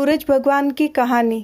सूरज भगवान की कहानी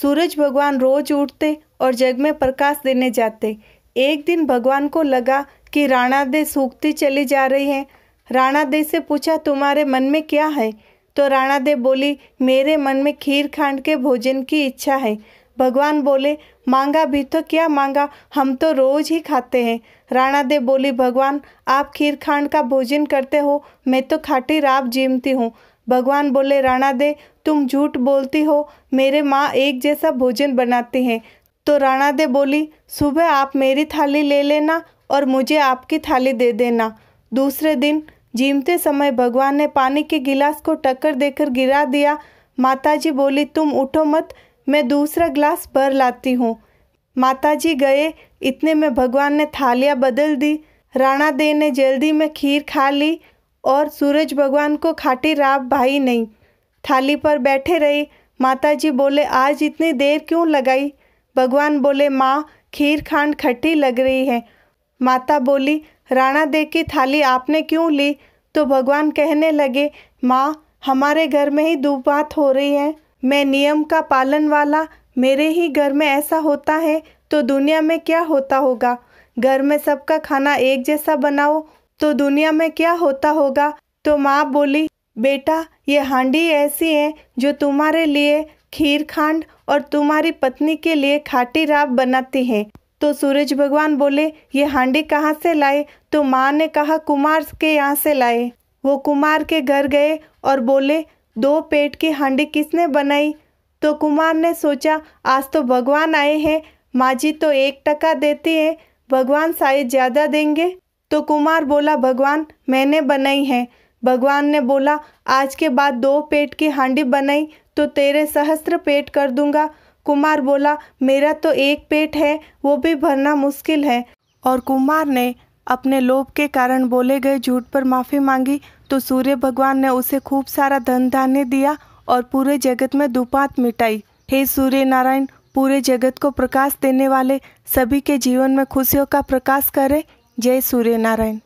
सूरज भगवान रोज उठते और जग में प्रकाश देने जाते एक दिन भगवान को लगा कि राणा दे सूखती चली जा रही है राणा दे से पूछा तुम्हारे मन में क्या है तो राणा दे बोली मेरे मन में खीर खांड के भोजन की इच्छा है भगवान बोले मांगा भी तो क्या मांगा हम तो रोज ही खाते हैं राणा दे बोली भगवान आप खीर खांड का भोजन करते हो मैं तो खाटी राब जीमती हूँ भगवान बोले राणा दे तुम झूठ बोलती हो मेरे माँ एक जैसा भोजन बनाती हैं तो राणा दे बोली सुबह आप मेरी थाली ले लेना और मुझे आपकी थाली दे देना दूसरे दिन जीमते समय भगवान ने पानी के गिलास को टक्कर देकर गिरा दिया माताजी बोली तुम उठो मत मैं दूसरा गिलास भर लाती हूँ माताजी गए इतने में भगवान ने थालियाँ बदल दी राणा दे ने जल्दी में खीर खा ली और सूरज भगवान को खाटी राव भाई नहीं थाली पर बैठे रहे माताजी बोले आज इतनी देर क्यों लगाई भगवान बोले माँ खीर खांड खट्टी लग रही है माता बोली राणा देव की थाली आपने क्यों ली तो भगवान कहने लगे माँ हमारे घर में ही बात हो रही है मैं नियम का पालन वाला मेरे ही घर में ऐसा होता है तो दुनिया में क्या होता होगा घर में सबका खाना एक जैसा बनाओ तो दुनिया में क्या होता होगा तो माँ बोली बेटा ये हांडी ऐसी है जो तुम्हारे लिए खीर खांड और तुम्हारी पत्नी के लिए खाटी राब बनाती है तो सूरज भगवान बोले ये हांडी कहाँ से लाए तो माँ ने कहा कुमार के यहाँ से लाए वो कुमार के घर गए और बोले दो पेट की हांडी किसने बनाई तो कुमार ने सोचा आज तो भगवान आए हैं माँ जी तो एक टका देती है भगवान शायद ज़्यादा देंगे तो कुमार बोला भगवान मैंने बनाई है भगवान ने बोला आज के बाद दो पेट की हांडी बनाई तो तेरे सहस्त्र पेट कर दूंगा कुमार बोला मेरा तो एक पेट है वो भी भरना मुश्किल है और कुमार ने अपने लोभ के कारण बोले गए झूठ पर माफ़ी मांगी तो सूर्य भगवान ने उसे खूब सारा धन धान्य दिया और पूरे जगत में दुपात मिटाई हे सूर्य नारायण पूरे जगत को प्रकाश देने वाले सभी के जीवन में खुशियों का प्रकाश करे जय सूर्यनारायण